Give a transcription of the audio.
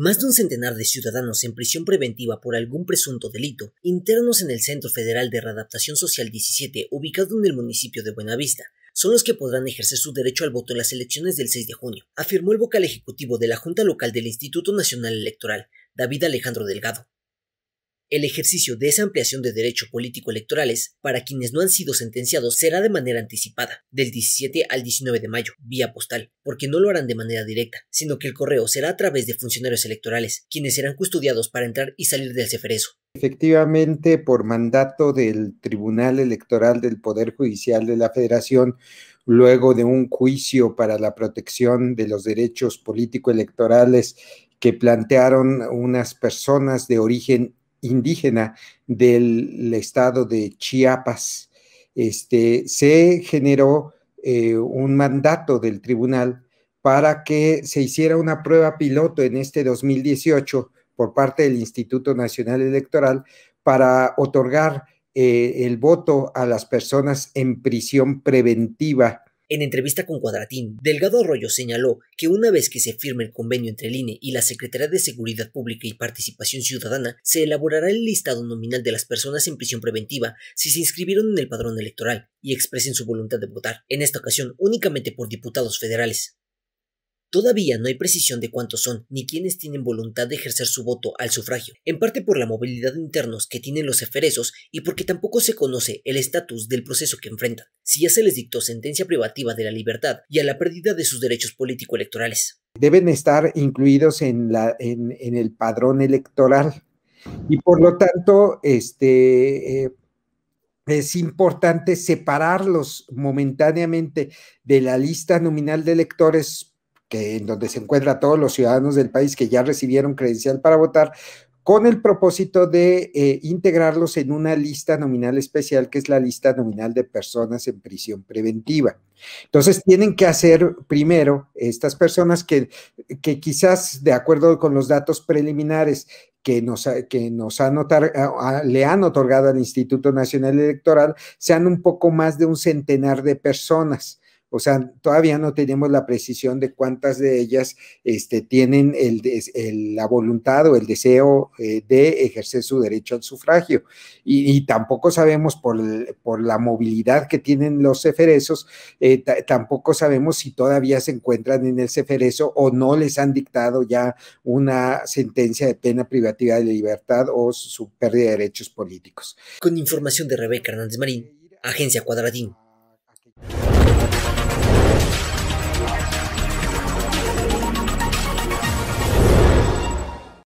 más de un centenar de ciudadanos en prisión preventiva por algún presunto delito, internos en el Centro Federal de Readaptación Social 17, ubicado en el municipio de Buenavista, son los que podrán ejercer su derecho al voto en las elecciones del 6 de junio, afirmó el vocal ejecutivo de la Junta Local del Instituto Nacional Electoral, David Alejandro Delgado. El ejercicio de esa ampliación de derecho político electorales para quienes no han sido sentenciados será de manera anticipada, del 17 al 19 de mayo, vía postal, porque no lo harán de manera directa, sino que el correo será a través de funcionarios electorales, quienes serán custodiados para entrar y salir del Ceferezo. Efectivamente, por mandato del Tribunal Electoral del Poder Judicial de la Federación, luego de un juicio para la protección de los derechos político-electorales que plantearon unas personas de origen indígena del estado de Chiapas. Este, se generó eh, un mandato del tribunal para que se hiciera una prueba piloto en este 2018 por parte del Instituto Nacional Electoral para otorgar eh, el voto a las personas en prisión preventiva en entrevista con Cuadratín, Delgado Arroyo señaló que una vez que se firme el convenio entre el INE y la Secretaría de Seguridad Pública y Participación Ciudadana, se elaborará el listado nominal de las personas en prisión preventiva si se inscribieron en el padrón electoral y expresen su voluntad de votar, en esta ocasión únicamente por diputados federales. Todavía no hay precisión de cuántos son ni quiénes tienen voluntad de ejercer su voto al sufragio, en parte por la movilidad internos que tienen los eferesos y porque tampoco se conoce el estatus del proceso que enfrentan, si ya se les dictó sentencia privativa de la libertad y a la pérdida de sus derechos político-electorales. Deben estar incluidos en, el padrón electoral y por lo tanto este, eh, es importante separarlos momentáneamente de la lista nominal de electores en donde se encuentra todos los ciudadanos del país que ya recibieron credencial para votar, con el propósito de eh, integrarlos en una lista nominal especial, que es la lista nominal de personas en prisión preventiva. Entonces, tienen que hacer primero estas personas que, quizás, de acuerdo con los datos preliminares que nos, que nos han le han otorgado al Instituto Nacional Electoral, sean un poco más de un centenar de personas. O sea, todavía no tenemos la precisión de cuántas de ellas este, tienen el, la voluntad o el deseo eh, de ejercer su derecho al sufragio. Y, tampoco sabemos por, por, la movilidad que tienen los seferesos, eh, tampoco sabemos si todavía se encuentran en el cefereso o no les han dictado ya una sentencia de pena privativa de libertad o su pérdida de derechos políticos. Con información de Rebeca Hernández Marín, Agencia Cuadradín.